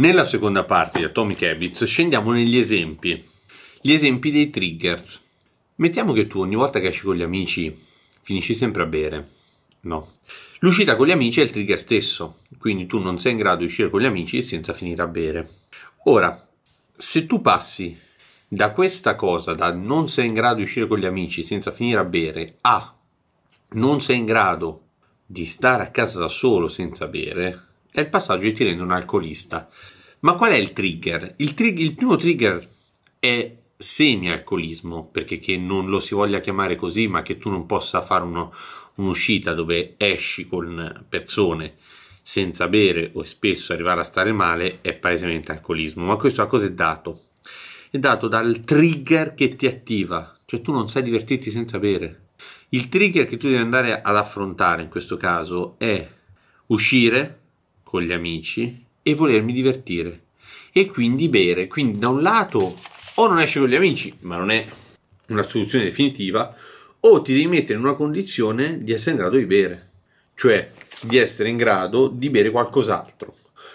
Nella seconda parte di Atomic Habits scendiamo negli esempi, gli esempi dei triggers. Mettiamo che tu ogni volta che esci con gli amici finisci sempre a bere, no? L'uscita con gli amici è il trigger stesso, quindi tu non sei in grado di uscire con gli amici senza finire a bere. Ora, se tu passi da questa cosa, da non sei in grado di uscire con gli amici senza finire a bere, a non sei in grado di stare a casa da solo senza bere, è il passaggio che ti rende un alcolista. Ma qual è il trigger? Il, trig- il primo trigger è semi-alcolismo, perché che non lo si voglia chiamare così, ma che tu non possa fare uno, un'uscita dove esci con persone senza bere o spesso arrivare a stare male è palesemente alcolismo. Ma questo a cosa è dato? È dato dal trigger che ti attiva, cioè tu non sai divertirti senza bere. Il trigger che tu devi andare ad affrontare in questo caso è uscire, con gli amici e volermi divertire e quindi bere. Quindi da un lato o non esci con gli amici, ma non è una soluzione definitiva, o ti devi mettere in una condizione di essere in grado di bere, cioè di essere in grado di bere qualcos'altro,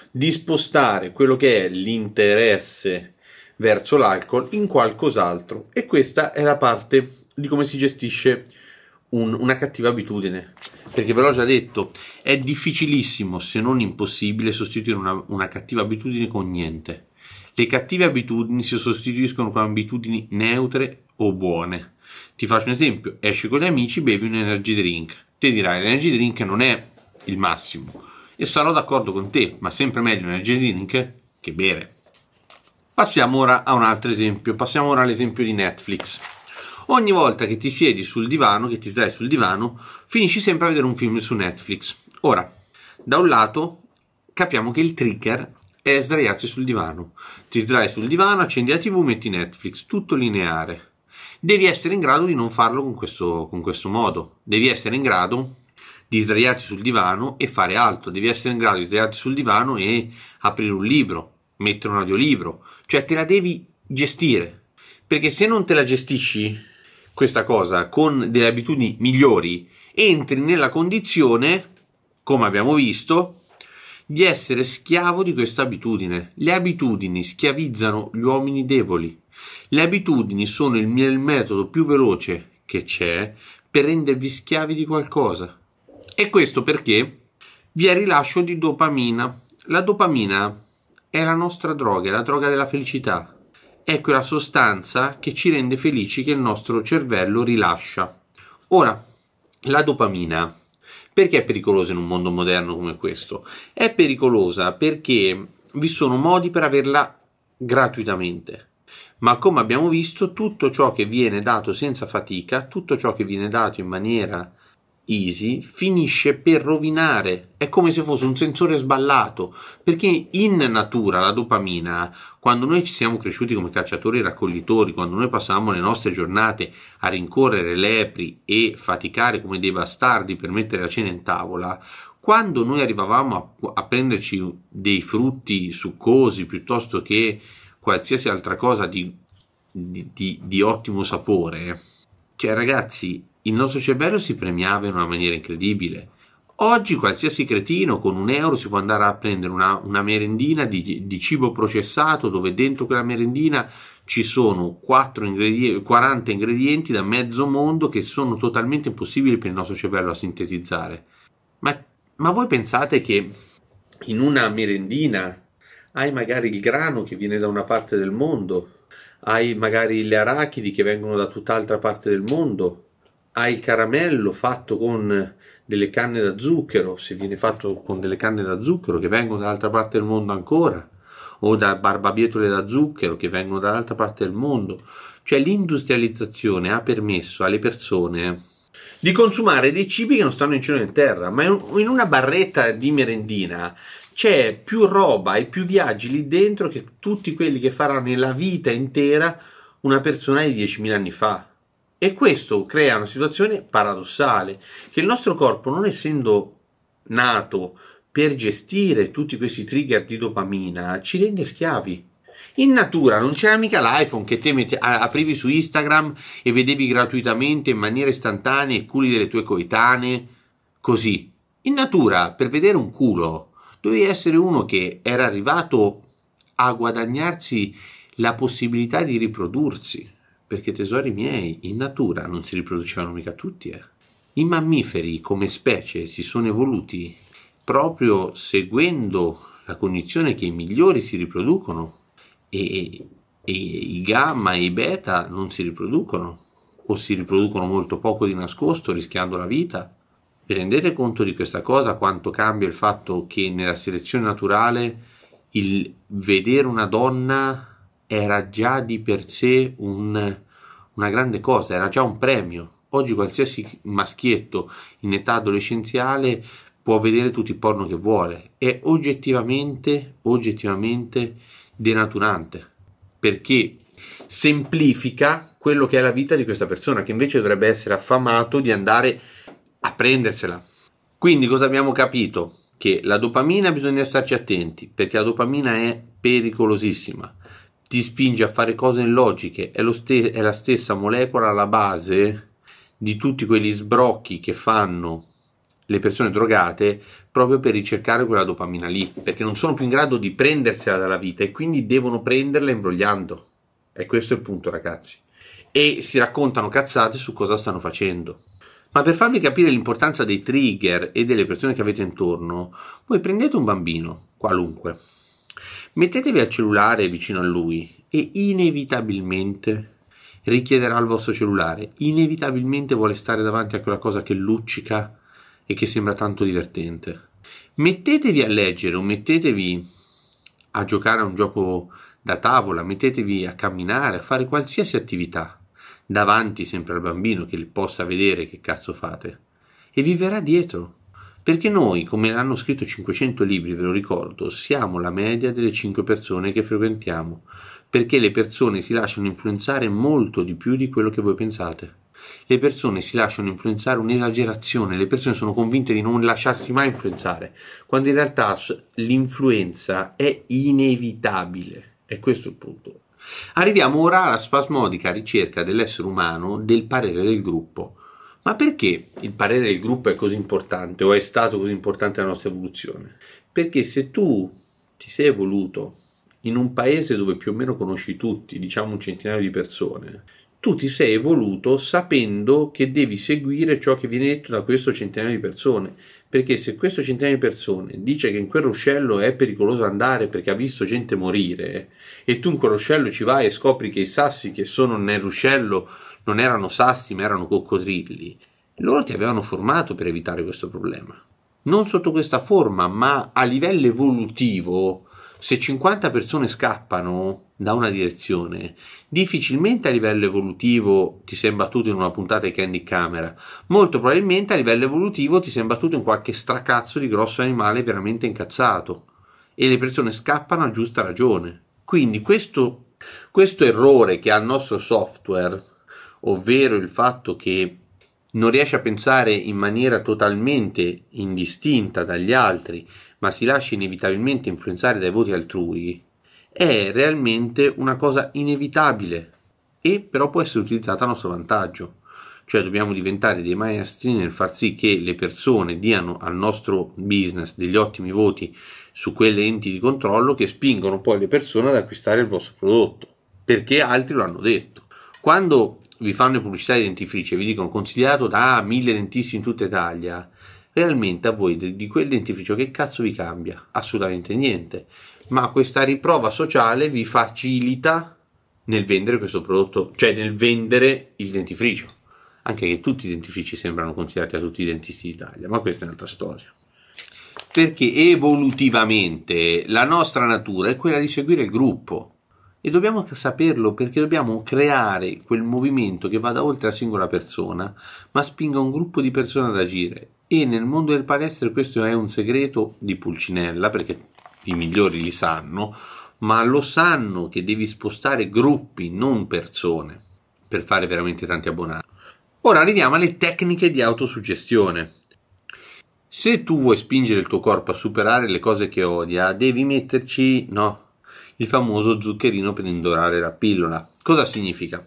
di spostare quello che è l'interesse verso l'alcol in qualcos'altro e questa è la parte di come si gestisce un, una cattiva abitudine, perché ve l'ho già detto, è difficilissimo, se non impossibile, sostituire una, una cattiva abitudine con niente. Le cattive abitudini si sostituiscono con abitudini neutre o buone. Ti faccio un esempio, esci con gli amici, bevi un energy drink. Te dirai, l'energy drink non è il massimo. E sarò d'accordo con te, ma sempre meglio un energy drink che bere. Passiamo ora a un altro esempio, passiamo ora all'esempio di Netflix ogni volta che ti siedi sul divano, che ti stai sul divano, finisci sempre a vedere un film su Netflix. Ora, da un lato capiamo che il trigger è sdraiarsi sul divano. Ti sdrai sul divano, accendi la TV, metti Netflix, tutto lineare. Devi essere in grado di non farlo con questo, con questo modo. Devi essere in grado di sdraiarti sul divano e fare altro. Devi essere in grado di sdraiarti sul divano e aprire un libro, mettere un audiolibro. Cioè te la devi gestire. Perché se non te la gestisci, questa cosa con delle abitudini migliori, entri nella condizione, come abbiamo visto, di essere schiavo di questa abitudine. Le abitudini schiavizzano gli uomini deboli. Le abitudini sono il, metodo più veloce che c'è per rendervi schiavi di qualcosa. E questo perché vi è rilascio di dopamina. La dopamina è la nostra droga, è la droga della felicità, è quella sostanza che ci rende felici che il nostro cervello rilascia. Ora, la dopamina. Perché è pericolosa in un mondo moderno come questo? È pericolosa perché vi sono modi per averla gratuitamente. Ma come abbiamo visto, tutto ciò che viene dato senza fatica, tutto ciò che viene dato in maniera Easy finisce per rovinare, è come se fosse un sensore sballato, perché in natura la dopamina, quando noi ci siamo cresciuti come cacciatori e raccoglitori, quando noi passavamo le nostre giornate a rincorrere lepri e faticare come dei bastardi per mettere la cena in tavola, quando noi arrivavamo a, a prenderci dei frutti succosi piuttosto che qualsiasi altra cosa di, di, di, di ottimo sapore, cioè ragazzi il nostro cervello si premiava in una maniera incredibile. Oggi qualsiasi cretino con un euro si può andare a prendere una, una merendina di, di, cibo processato dove dentro quella merendina ci sono ingredienti, 40 ingredienti da mezzo mondo che sono totalmente impossibili per il nostro cervello a sintetizzare. Ma, ma voi pensate che in una merendina hai magari il grano che viene da una parte del mondo, hai magari le arachidi che vengono da tutt'altra parte del mondo, ha il caramello fatto con delle canne da zucchero, se viene fatto con delle canne da zucchero che vengono dall'altra parte del mondo ancora, o da barbabietole da zucchero che vengono dall'altra parte del mondo. Cioè l'industrializzazione ha permesso alle persone di consumare dei cibi che non stanno in cielo e in terra, ma in una barretta di merendina c'è più roba e più viaggi lì dentro che tutti quelli che farà nella vita intera una persona di 10.000 anni fa. E questo crea una situazione paradossale, che il nostro corpo, non essendo nato per gestire tutti questi trigger di dopamina, ci rende schiavi. In natura non c'era mica l'iPhone che te mette, aprivi su Instagram e vedevi gratuitamente in maniera istantanea i culi delle tue coetanee, così. In natura, per vedere un culo, dovevi essere uno che era arrivato a guadagnarsi la possibilità di riprodursi perché tesori miei, in natura non si riproducevano mica tutti. Eh. I mammiferi come specie si sono evoluti proprio seguendo la cognizione che i migliori si riproducono e, e i gamma e i beta non si riproducono o si riproducono molto poco di nascosto rischiando la vita. Vi rendete conto di questa cosa, quanto cambia il fatto che nella selezione naturale il vedere una donna era già di per sé un, una grande cosa, era già un premio. Oggi qualsiasi maschietto in età adolescenziale può vedere tutti i porno che vuole. È oggettivamente, oggettivamente denaturante, perché semplifica quello che è la vita di questa persona, che invece dovrebbe essere affamato di andare a prendersela. Quindi cosa abbiamo capito? Che la dopamina bisogna starci attenti, perché la dopamina è pericolosissima ti spinge a fare cose illogiche, è, ste- è la stessa molecola alla base di tutti quegli sbrocchi che fanno le persone drogate proprio per ricercare quella dopamina lì, perché non sono più in grado di prendersela dalla vita e quindi devono prenderla imbrogliando. E questo è il punto, ragazzi. E si raccontano cazzate su cosa stanno facendo. Ma per farvi capire l'importanza dei trigger e delle persone che avete intorno, voi prendete un bambino, qualunque, Mettetevi al cellulare vicino a lui e inevitabilmente richiederà il vostro cellulare. Inevitabilmente vuole stare davanti a quella cosa che luccica e che sembra tanto divertente. Mettetevi a leggere o mettetevi a giocare a un gioco da tavola, mettetevi a camminare, a fare qualsiasi attività davanti sempre al bambino che possa vedere che cazzo fate e vi verrà dietro perché noi, come hanno scritto 500 libri, ve lo ricordo, siamo la media delle 5 persone che frequentiamo, perché le persone si lasciano influenzare molto di più di quello che voi pensate. Le persone si lasciano influenzare un'esagerazione, le persone sono convinte di non lasciarsi mai influenzare, quando in realtà l'influenza è inevitabile. E questo è il punto. Arriviamo ora alla spasmodica ricerca dell'essere umano del parere del gruppo. Ma perché il parere del gruppo è così importante o è stato così importante la nostra evoluzione? Perché se tu ti sei evoluto in un paese dove più o meno conosci tutti, diciamo un centinaio di persone, tu ti sei evoluto sapendo che devi seguire ciò che viene detto da questo centinaio di persone. Perché se questo centinaio di persone dice che in quel ruscello è pericoloso andare perché ha visto gente morire, e tu in quel ruscello ci vai e scopri che i sassi che sono nel ruscello non erano sassi ma erano coccodrilli, loro ti avevano formato per evitare questo problema. Non sotto questa forma, ma a livello evolutivo, se 50 persone scappano, da una direzione, difficilmente a livello evolutivo ti sei battuto in una puntata di Candy Camera, molto probabilmente a livello evolutivo ti sei battuto in qualche stracazzo di grosso animale veramente incazzato e le persone scappano a giusta ragione. Quindi questo, questo errore che ha il nostro software, ovvero il fatto che non riesce a pensare in maniera totalmente indistinta dagli altri, ma si lascia inevitabilmente influenzare dai voti altrui, è realmente una cosa inevitabile e però può essere utilizzata a nostro vantaggio. Cioè dobbiamo diventare dei maestri nel far sì che le persone diano al nostro business degli ottimi voti su quelle enti di controllo che spingono poi le persone ad acquistare il vostro prodotto, perché altri lo hanno detto. Quando vi fanno pubblicità di dentifricio e vi dicono consigliato da mille dentisti in tutta Italia, realmente a voi di quel dentifricio che cazzo vi cambia? Assolutamente niente ma questa riprova sociale vi facilita nel vendere questo prodotto, cioè nel vendere il dentifricio. Anche che tutti i dentifrici sembrano considerati a tutti i dentisti d'Italia, ma questa è un'altra storia. Perché evolutivamente la nostra natura è quella di seguire il gruppo e dobbiamo saperlo perché dobbiamo creare quel movimento che vada oltre la singola persona, ma spinga un gruppo di persone ad agire. E nel mondo del palestra questo è un segreto di Pulcinella, perché i migliori li sanno, ma lo sanno che devi spostare gruppi, non persone, per fare veramente tanti abbonati. Ora arriviamo alle tecniche di autosuggestione. Se tu vuoi spingere il tuo corpo a superare le cose che odia, devi metterci, no, il famoso zuccherino per indorare la pillola. Cosa significa?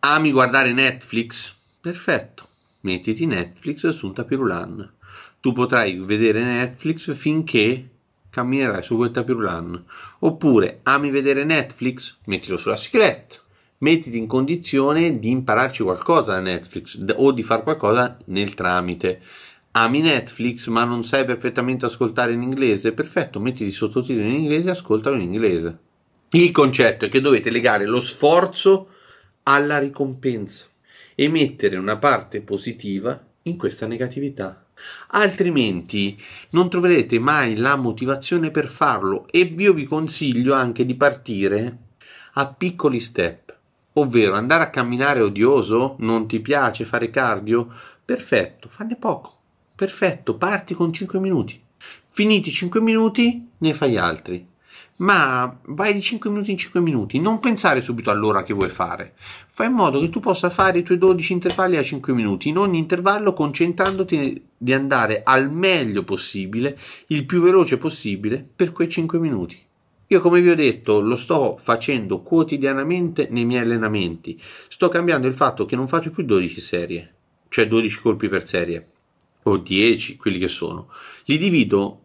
Ami guardare Netflix? Perfetto, mettiti Netflix su un tapirulan. Tu potrai vedere Netflix finché camminerai su quel tapis roulant. Oppure ami vedere Netflix? Mettilo sulla sigaretta. Mettiti in condizione di impararci qualcosa da Netflix o di fare qualcosa nel tramite. Ami Netflix ma non sai perfettamente ascoltare in inglese? Perfetto, mettiti sottotitoli in inglese e ascoltalo in inglese. Il concetto è che dovete legare lo sforzo alla ricompensa e mettere una parte positiva in questa negatività altrimenti non troverete mai la motivazione per farlo e io vi consiglio anche di partire a piccoli step, ovvero andare a camminare odioso, non ti piace fare cardio, perfetto, fanne poco, perfetto, parti con 5 minuti, finiti 5 minuti ne fai altri, ma vai di 5 minuti in 5 minuti, non pensare subito all'ora che vuoi fare, fai in modo che tu possa fare i tuoi 12 intervalli a 5 minuti, in ogni intervallo concentrandoti di andare al meglio possibile, il più veloce possibile per quei 5 minuti. Io come vi ho detto lo sto facendo quotidianamente nei miei allenamenti, sto cambiando il fatto che non faccio più 12 serie, cioè 12 colpi per serie, o 10, quelli che sono, li divido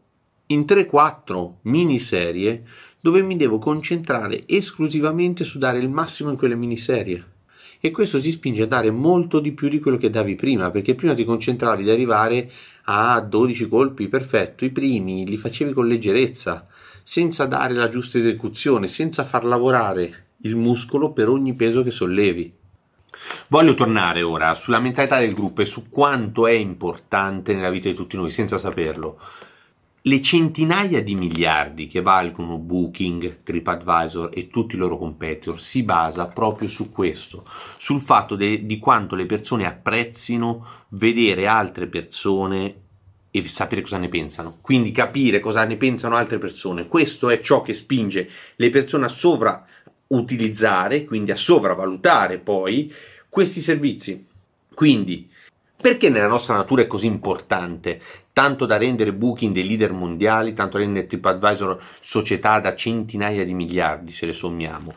in 3-4 mini serie dove mi devo concentrare esclusivamente su dare il massimo in quelle miniserie e questo ti spinge a dare molto di più di quello che davi prima, perché prima ti concentravi di arrivare a 12 colpi, perfetto, i primi li facevi con leggerezza, senza dare la giusta esecuzione, senza far lavorare il muscolo per ogni peso che sollevi. Voglio tornare ora sulla mentalità del gruppo e su quanto è importante nella vita di tutti noi, senza saperlo le centinaia di miliardi che valgono Booking, TripAdvisor e tutti i loro competitor si basa proprio su questo, sul fatto de, di quanto le persone apprezzino vedere altre persone e sapere cosa ne pensano, quindi capire cosa ne pensano altre persone. Questo è ciò che spinge le persone a sovrautilizzare, quindi a sovravalutare poi questi servizi. Quindi perché nella nostra natura è così importante tanto da rendere Booking dei leader mondiali, tanto da rendere TripAdvisor società da centinaia di miliardi se le sommiamo.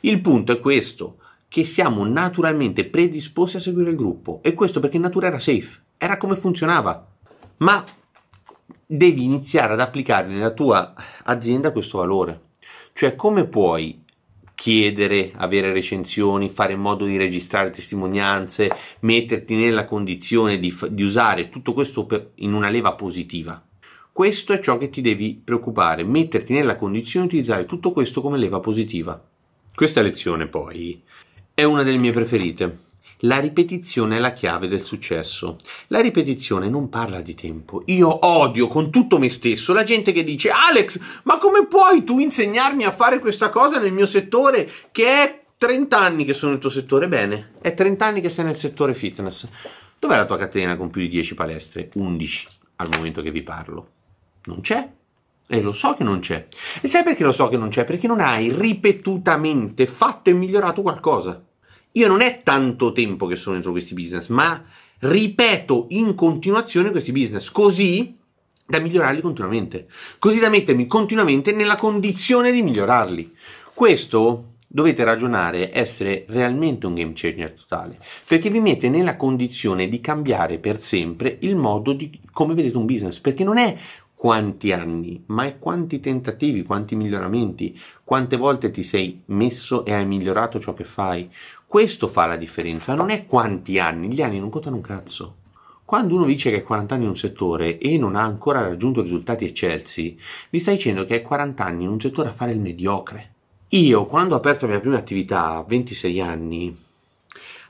Il punto è questo, che siamo naturalmente predisposti a seguire il gruppo e questo perché in natura era safe, era come funzionava, ma devi iniziare ad applicare nella tua azienda questo valore. Cioè come puoi chiedere, avere recensioni, fare in modo di registrare testimonianze, metterti nella condizione di, di usare tutto questo per, in una leva positiva. Questo è ciò che ti devi preoccupare, metterti nella condizione di utilizzare tutto questo come leva positiva. Questa lezione poi è una delle mie preferite la ripetizione è la chiave del successo. La ripetizione non parla di tempo. Io odio con tutto me stesso la gente che dice Alex, ma come puoi tu insegnarmi a fare questa cosa nel mio settore che è 30 anni che sono nel tuo settore? Bene, è 30 anni che sei nel settore fitness. Dov'è la tua catena con più di 10 palestre? 11 al momento che vi parlo. Non c'è. E lo so che non c'è. E sai perché lo so che non c'è? Perché non hai ripetutamente fatto e migliorato qualcosa. Io non è tanto tempo che sono dentro questi business, ma ripeto in continuazione questi business, così da migliorarli continuamente, così da mettermi continuamente nella condizione di migliorarli. Questo dovete ragionare essere realmente un game changer totale, perché vi mette nella condizione di cambiare per sempre il modo di come vedete un business, perché non è quanti anni, ma è quanti tentativi, quanti miglioramenti, quante volte ti sei messo e hai migliorato ciò che fai. Questo fa la differenza, non è quanti anni, gli anni non contano un cazzo. Quando uno dice che è 40 anni in un settore e non ha ancora raggiunto risultati eccelsi, vi sta dicendo che è 40 anni in un settore a fare il mediocre. Io, quando ho aperto la mia prima attività a 26 anni,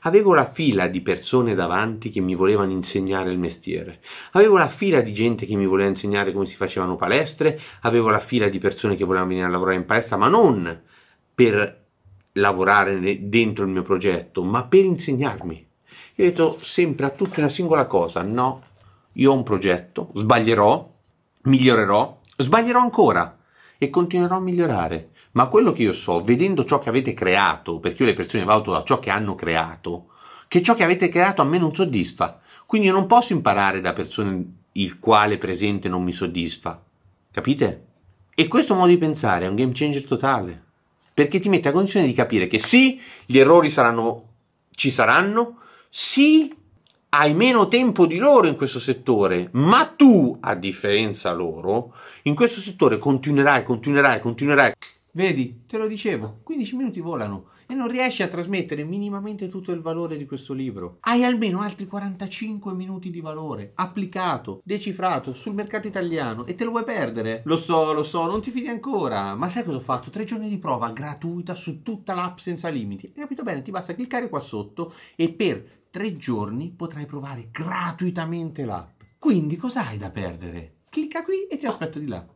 Avevo la fila di persone davanti che mi volevano insegnare il mestiere, avevo la fila di gente che mi voleva insegnare come si facevano palestre, avevo la fila di persone che volevano venire a lavorare in palestra, ma non per lavorare dentro il mio progetto, ma per insegnarmi. Io ho detto sempre a tutti una singola cosa, no, io ho un progetto, sbaglierò, migliorerò, sbaglierò ancora e continuerò a migliorare ma quello che io so, vedendo ciò che avete creato, perché io le persone valuto da ciò che hanno creato, che ciò che avete creato a me non soddisfa. Quindi io non posso imparare da persone il quale presente non mi soddisfa. Capite? E questo modo di pensare è un game changer totale, perché ti mette a condizione di capire che sì, gli errori saranno, ci saranno, sì, hai meno tempo di loro in questo settore, ma tu, a differenza loro, in questo settore continuerai, continuerai, continuerai. Vedi, te lo dicevo, 15 minuti volano e non riesci a trasmettere minimamente tutto il valore di questo libro. Hai almeno altri 45 minuti di valore applicato, decifrato sul mercato italiano e te lo vuoi perdere? Lo so, lo so, non ti fidi ancora, ma sai cosa ho fatto? Tre giorni di prova gratuita su tutta l'app senza limiti. Hai capito bene? Ti basta cliccare qua sotto e per tre giorni potrai provare gratuitamente l'app. Quindi cosa hai da perdere? Clicca qui e ti aspetto di là.